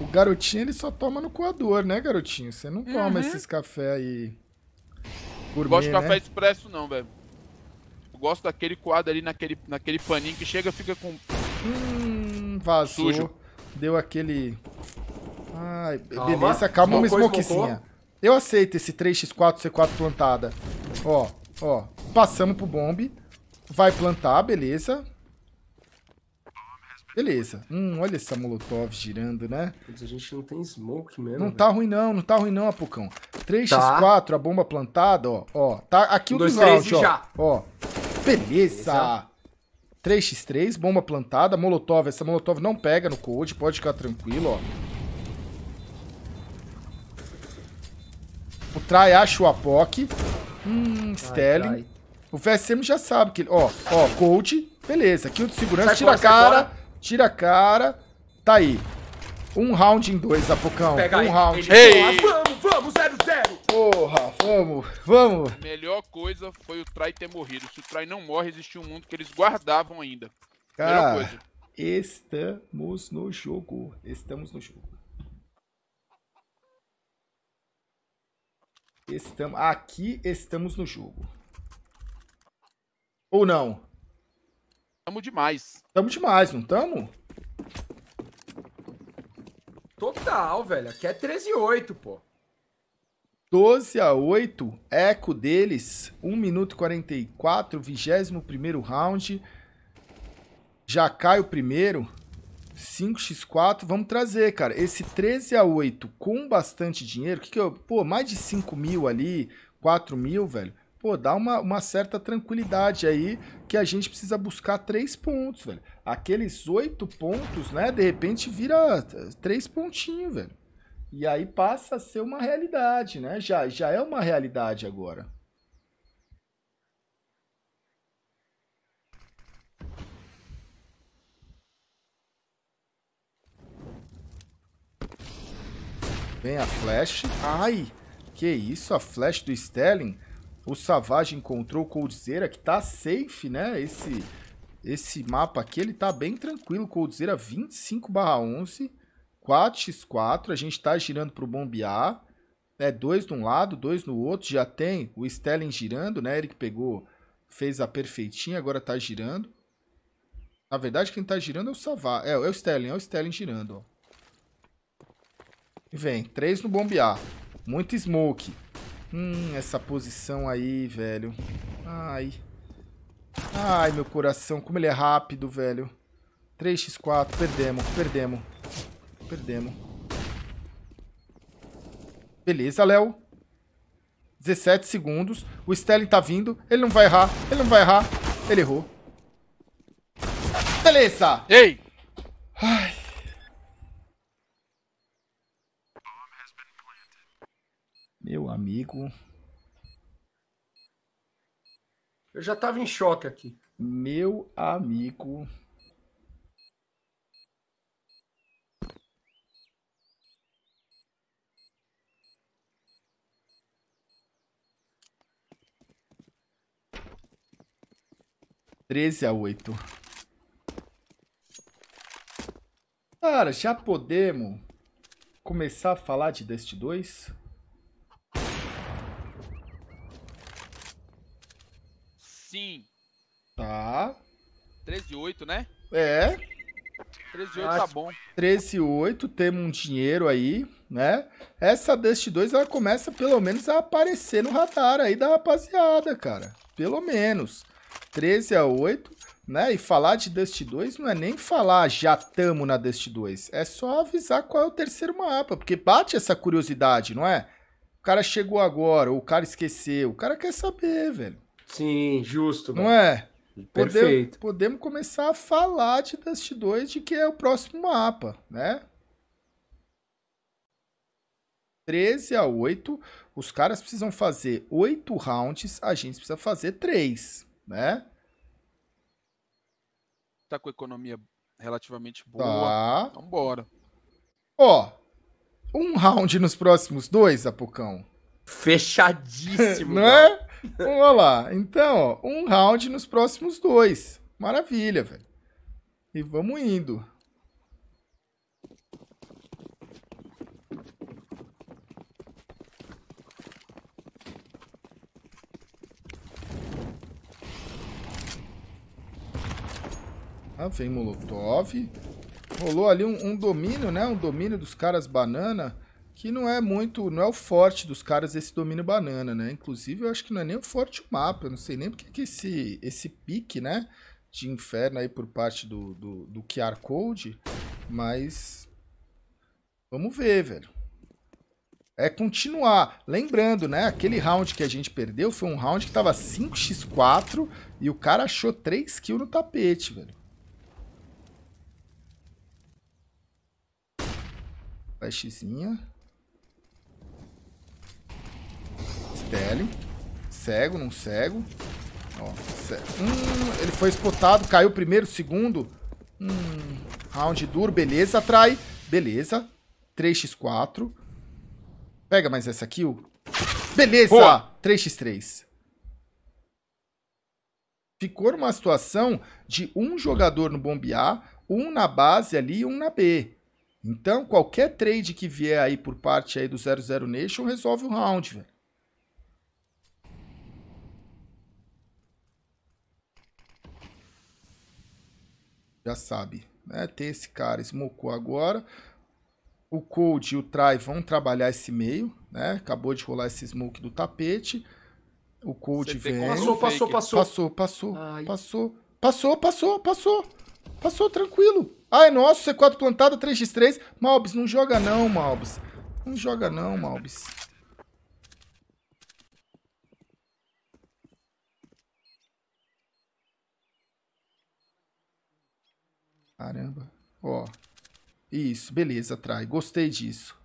O garotinho ele só toma no coador, né, garotinho? Você não toma uhum. esses cafés aí. Gourmet, não gosto de café né? expresso, não, velho. Eu gosto daquele coado ali naquele, naquele paninho que chega fica com Hum, vazou. Sujo. Deu aquele... Ai, calma. beleza. Calma, uma smokezinha. Smocou. Eu aceito esse 3x4, C4 plantada. Ó, ó. Passamos pro bombe. Vai plantar, beleza. Beleza. Hum, olha essa molotov girando, né? a gente não tem smoke mesmo. Não véio. tá ruim não, não tá ruim não, Apucão. 3x4, tá. a bomba plantada, ó. Ó, tá aqui um o dois, três, round, ó. Ó. Beleza. beleza. 3x3, bomba plantada, molotov. Essa molotov não pega no cold, pode ficar tranquilo, ó. O Trai acha o Apoc. Hum, Sterling. O VSM já sabe que ele... Ó, ó, cold. Beleza, o de segurança, tira a cara. Tira a cara. Tá aí. Um round em dois, Apocão. Pega um aí. round. Ei. Ah, vamos, vamos, 0 0 Porra, vamos, vamos. A melhor coisa foi o Trai ter morrido. Se o Trai não morre, existia um mundo que eles guardavam ainda. Cara, melhor coisa. Estamos no jogo. Estamos no jogo. Estamos, aqui estamos no jogo. Ou não? Tamo demais. Tamo demais, não tamo? Total, velho. Aqui é 13 8, pô. 12 a 8, eco deles, 1 minuto 44, 21 round. Já cai o primeiro, 5x4. Vamos trazer, cara, esse 13 a 8 com bastante dinheiro. que, que eu. Pô, mais de 5 mil ali, 4 mil, velho pô, dá uma, uma certa tranquilidade aí que a gente precisa buscar três pontos, velho. Aqueles oito pontos, né, de repente vira três pontinhos, velho. E aí passa a ser uma realidade, né? Já, já é uma realidade agora. Vem a flash. Ai, que isso, a flash do Sterling. O Savage encontrou o Coldzera, que tá safe, né? Esse, esse mapa aqui, ele tá bem tranquilo. Coldzera 25 11, 4x4. A gente tá girando pro bombear. é Dois de um lado, dois no outro. Já tem o Stellen girando, né? Eric pegou, fez a perfeitinha, agora tá girando. Na verdade, quem tá girando é o Savage. É, é o Stellen, é o Stellen girando, ó. Vem, três no bombear. Muito smoke. Hum, essa posição aí, velho. Ai. Ai, meu coração. Como ele é rápido, velho. 3x4. Perdemos, perdemos. Perdemos. Beleza, Léo. 17 segundos. O Sterling tá vindo. Ele não vai errar. Ele não vai errar. Ele errou. Beleza. Ei. Ai. Meu amigo. Eu já tava em choque aqui. Meu amigo. Treze a oito. Cara, já podemos começar a falar de Dust 2? 13 e 8, né? É. 13 e 8 tá bom. 13 e 8, temos um dinheiro aí, né? Essa Dust 2, ela começa pelo menos a aparecer no radar aí da rapaziada, cara. Pelo menos. 13 a 8, né? E falar de Dust 2 não é nem falar já tamo na Dust 2. É só avisar qual é o terceiro mapa, porque bate essa curiosidade, não é? O cara chegou agora, ou o cara esqueceu. O cara quer saber, velho. Sim, justo. Não velho. é? Perfeito. Podemos, começar a falar de Dust 2 de que é o próximo mapa, né? 13 a 8, os caras precisam fazer 8 rounds, a gente precisa fazer 3, né? Tá com economia relativamente tá. boa. Tá. Então bora. Ó, um round nos próximos dois, Apocão. Fechadíssimo. [LAUGHS] Não é? Vamos então, lá. Então, ó, um round nos próximos dois. Maravilha, velho. E vamos indo. Ah, vem Molotov. Rolou ali um, um domínio, né? Um domínio dos caras banana que não é muito, não é o forte dos caras esse domínio banana, né? Inclusive, eu acho que não é nem o forte o mapa, eu não sei nem porque que esse, esse pique, né, de inferno aí por parte do, do, do QR Code, mas vamos ver, velho. É continuar. Lembrando, né, aquele round que a gente perdeu foi um round que tava 5x4 e o cara achou 3 kills no tapete, velho. Flashzinha. Tele. Cego, não cego. Ó, cego. Hum, ele foi spotado, caiu primeiro, segundo. Hum, round duro, beleza. Atrai, beleza. 3x4. Pega mais essa kill. Beleza! Boa. 3x3. Ficou uma situação de um jogador no bombear, um na base ali e um na B. Então, qualquer trade que vier aí por parte aí do 00 Nation resolve o round, velho. já sabe. Né? Tem esse cara, smokou agora. O Cold e o Trai vão trabalhar esse meio, né? Acabou de rolar esse smoke do tapete. O Cold vem. Passou, passou, passou. Passou, passou, Ai. passou. Passou, passou, passou. Passou, tranquilo. Ai, ah, é nosso, C4 plantado, 3x3. Malbis, não joga não, Malbis. Não joga não, Malbis. Caramba. Ó. Isso, beleza, trai. Gostei disso.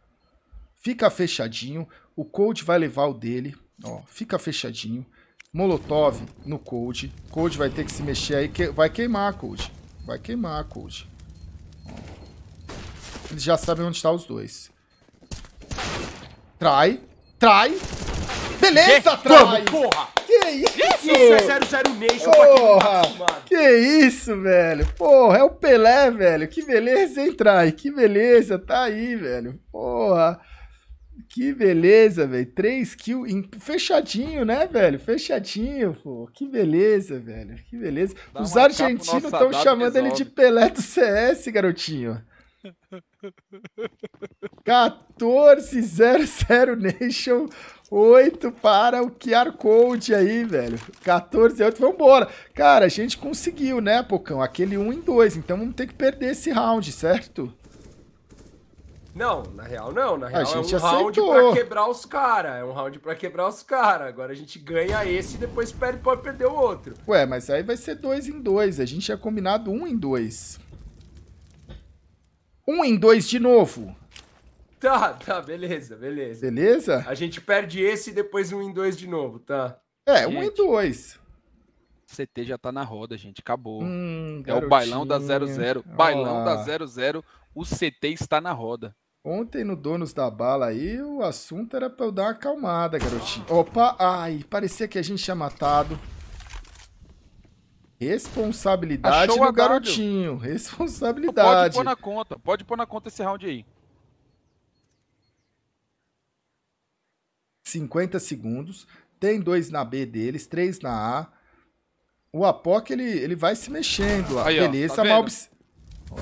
Fica fechadinho. O Cold vai levar o dele. Ó, fica fechadinho. Molotov no Cold. Cold vai ter que se mexer aí. Que... Vai queimar, Cold. Vai queimar, Cold. Eles já sabem onde estão tá os dois. Trai. Trai. Beleza, que? trai. porra? Que isso? Isso é Que isso, velho. Porra, é o Pelé, velho. Que beleza, hein, Trai? Que beleza, tá aí, velho. Porra. Que beleza, velho. 3 kills em... fechadinho, né, velho? Fechadinho, pô. Que beleza, velho. Que beleza. Dá Os argentinos estão chamando ele de Pelé do CS, garotinho. 1400 [LAUGHS] Nation 8 para o QR Code aí, velho. 14 e 8, vambora. Cara, a gente conseguiu, né, Pocão? Aquele 1 em 2, então vamos ter que perder esse round, certo? Não, na real não. Na real a é gente é um aceitou. round pra quebrar os caras. É um round pra quebrar os caras. Agora a gente ganha esse e depois perde, pode perder o outro. Ué, mas aí vai ser 2 em 2. A gente tinha é combinado 1 um em 2. 1 um em 2 de novo. Tá, tá, beleza, beleza. Beleza? A gente perde esse e depois um em dois de novo, tá? É, gente, um em dois. CT já tá na roda, gente. Acabou. Hum, é o bailão da 00. Bailão Olá. da 00. O CT está na roda. Ontem no Donos da Bala aí, o assunto era pra eu dar uma acalmada, garotinho. Opa, ai, parecia que a gente tinha matado. Responsabilidade Achou garotinho. Responsabilidade. Pode pôr na conta, pode pôr na conta esse round aí. 50 segundos. Tem dois na B deles, três na A. O Apoc, ele, ele vai se mexendo Aí, Beleza, tá ó, tá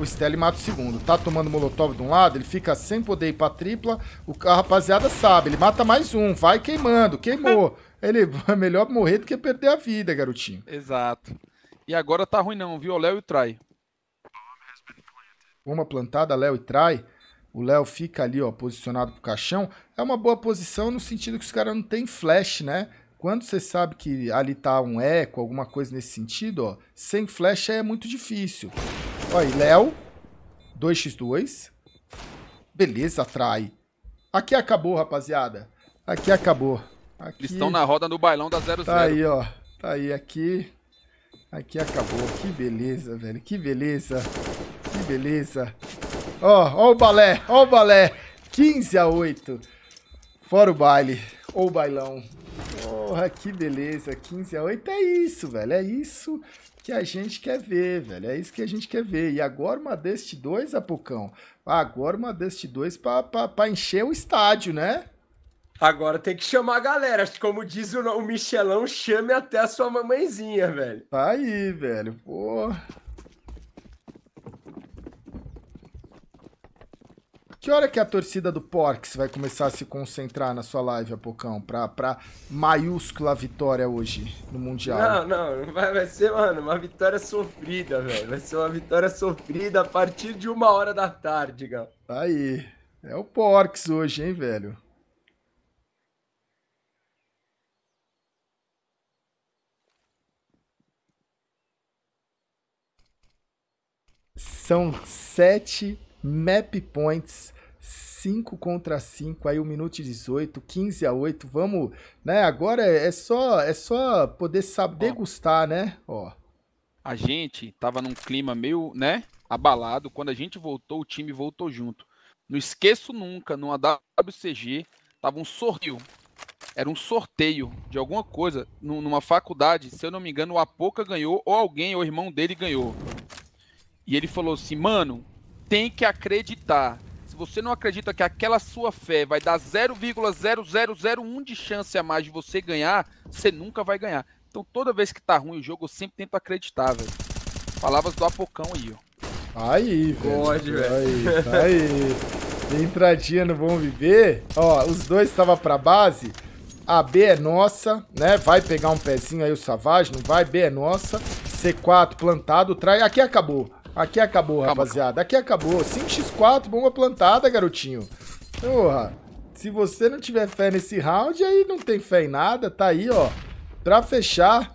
O Stelly mata o segundo. Tá tomando molotov de um lado, ele fica sem poder ir pra tripla. O, a rapaziada sabe, ele mata mais um, vai queimando, queimou. [LAUGHS] ele é melhor morrer do que perder a vida, garotinho. Exato. E agora tá ruim não, viu? O Léo e o Trai. Uma plantada, Léo e Trai o Léo fica ali, ó, posicionado pro caixão, é uma boa posição no sentido que os caras não tem flash, né? Quando você sabe que ali tá um eco, alguma coisa nesse sentido, ó, sem flash é muito difícil. Olha aí, Léo, 2x2. Beleza, trai. Aqui acabou, rapaziada. Aqui acabou. Aqui... Eles estão na roda do bailão da 00. Tá aí, ó. Tá aí, aqui. Aqui acabou. Que beleza, velho. Que beleza. Que beleza. Ó, ó o balé, ó o balé. 15 a 8. Fora o baile. Ou o bailão. Porra, que beleza. 15 a 8 é isso, velho. É isso que a gente quer ver, velho. É isso que a gente quer ver. E agora uma deste 2, Apocão. Agora uma deste 2 pra, pra, pra encher o estádio, né? Agora tem que chamar a galera. Como diz o, o Michelão, chame até a sua mamãezinha, velho. Tá aí, velho. Porra. Que hora que a torcida do Porks vai começar a se concentrar na sua live, Apocão, pra, pra maiúscula vitória hoje no Mundial? Não, não, vai, vai ser, mano, uma vitória sofrida, velho. Vai ser uma vitória sofrida a partir de uma hora da tarde, galera. Aí, é o Porks hoje, hein, velho? São sete Map Points. 5 contra 5, aí 1 minuto 18, 15 a 8. Vamos, né? Agora é, é só é só poder saber degustar, né? Ó. A gente tava num clima meio, né, abalado. Quando a gente voltou, o time voltou junto. Não esqueço nunca, numa WCG, tava um sorteio. Era um sorteio de alguma coisa numa faculdade, se eu não me engano, o Apoca ganhou ou alguém, ou o irmão dele ganhou. E ele falou assim: "Mano, tem que acreditar. Se você não acredita que aquela sua fé vai dar 0,0001 de chance a mais de você ganhar, você nunca vai ganhar. Então toda vez que tá ruim o jogo, eu sempre tento acreditar, velho. Palavras do Apocão aí, ó. Aí, velho. Pode, velho. aí, tá aí. [LAUGHS] Entradinha no Bom Viver. Ó, os dois estavam pra base. A B é nossa, né? Vai pegar um pezinho aí o Savage, não vai? B é nossa. C4 plantado, trai. Aqui acabou. Aqui acabou, Calma. rapaziada. Aqui acabou. 5x4, bomba plantada, garotinho. Porra. Se você não tiver fé nesse round, aí não tem fé em nada. Tá aí, ó. Pra fechar.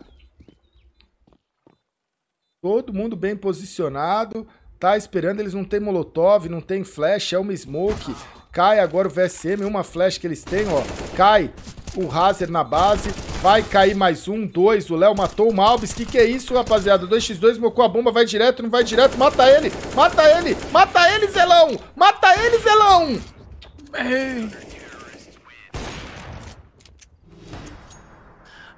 Todo mundo bem posicionado. Tá esperando. Eles não tem molotov, não tem flash. É uma smoke. Cai agora o VSM. Uma flash que eles têm, ó. Cai o Razer na base. Vai cair mais um, dois. O Léo matou o Malbis. Que que é isso, rapaziada? 2x2, mocou a bomba. Vai direto, não vai direto. Mata ele. Mata ele. Mata ele, Zelão. Mata ele, Zelão.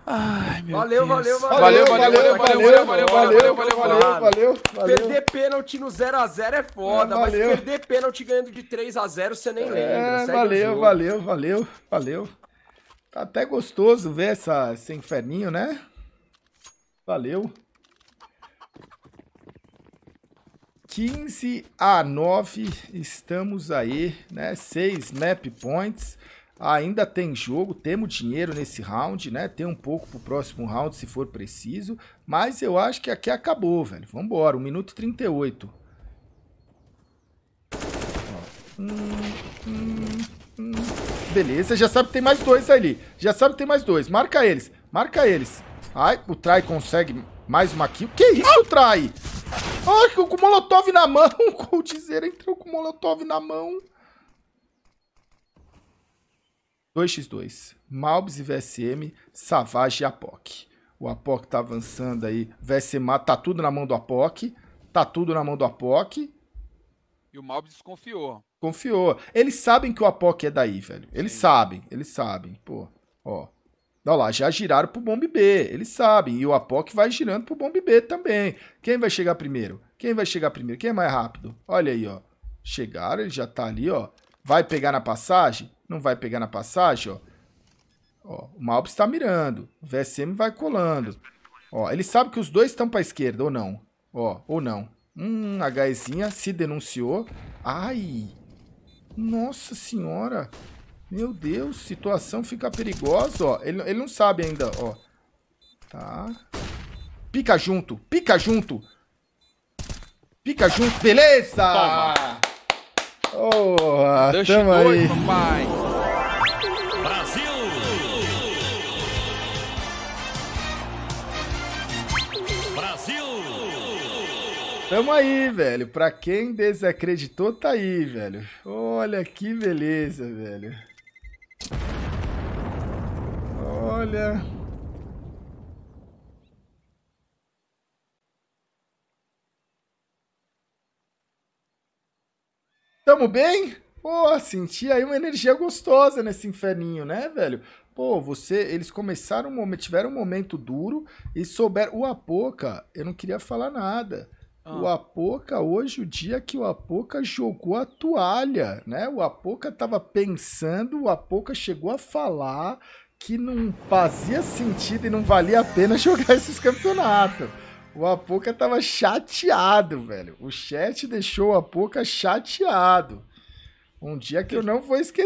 Ai, meu valeu, Deus. Valeu, valeu, valeu, valeu, valeu, valeu, valeu, valeu, valeu, valeu, valeu, valeu. Perder pênalti no 0x0 é foda, é, mas perder pênalti ganhando de 3x0 você nem lembra. É, valeu, valeu, valeu, valeu. Tá até gostoso ver essa, esse inferninho, né? Valeu. 15 a 9, estamos aí, né? 6 map points. Ainda tem jogo, temos dinheiro nesse round, né? Tem um pouco pro próximo round se for preciso. Mas eu acho que aqui acabou, velho. Vambora, 1 minuto 38. Ó. Hum, hum. Hum, beleza, já sabe que tem mais dois ali. Já sabe que tem mais dois. Marca eles. Marca eles. Ai, o Trai consegue mais uma kill. Que isso, Trai? Ai, com o Molotov na mão. [LAUGHS] O Coldzera entrou com o Molotov na mão. 2x2. Malbis e VSM, Savage e Apoc. O Apoc tá avançando aí. VSM tá tudo na mão do Apoc. Tá tudo na mão do Apoc. E o Malbi desconfiou. Confiou. Eles sabem que o Apoc é daí, velho. Eles Sim. sabem, eles sabem. Pô, ó. Olha lá, já giraram pro Bomb B, eles sabem. E o Apoc vai girando pro Bomb B também. Quem vai chegar primeiro? Quem vai chegar primeiro? Quem é mais rápido? Olha aí, ó. Chegaram, ele já tá ali, ó. Vai pegar na passagem? Não vai pegar na passagem, ó. ó o Malbis está mirando. O VSM vai colando. Ó, ele sabe que os dois estão pra esquerda, ou não. Ó, ou não. Hum, a gaizinha se denunciou. Ai! Nossa senhora! Meu Deus, situação fica perigosa, ó. Ele, ele não sabe ainda, ó. Tá. Pica junto, pica junto! Pica junto, beleza! Toma. Oh, Deu tamo aí. Dois, papai. Tamo aí, velho. Pra quem desacreditou, tá aí, velho. Olha que beleza, velho. Olha... Tamo bem? Pô, senti aí uma energia gostosa nesse inferninho, né, velho? Pô, você, eles começaram um momento, tiveram um momento duro e souberam. O Apoca, eu não queria falar nada. Ah. O Apoca, hoje, o dia que o Apoca jogou a toalha, né? O Apoca estava pensando, o Apoca chegou a falar que não fazia sentido e não valia a pena [LAUGHS] jogar esses campeonatos. O Apoca estava chateado, velho. O chat deixou o Apoca chateado. Um dia que eu não vou esquecer.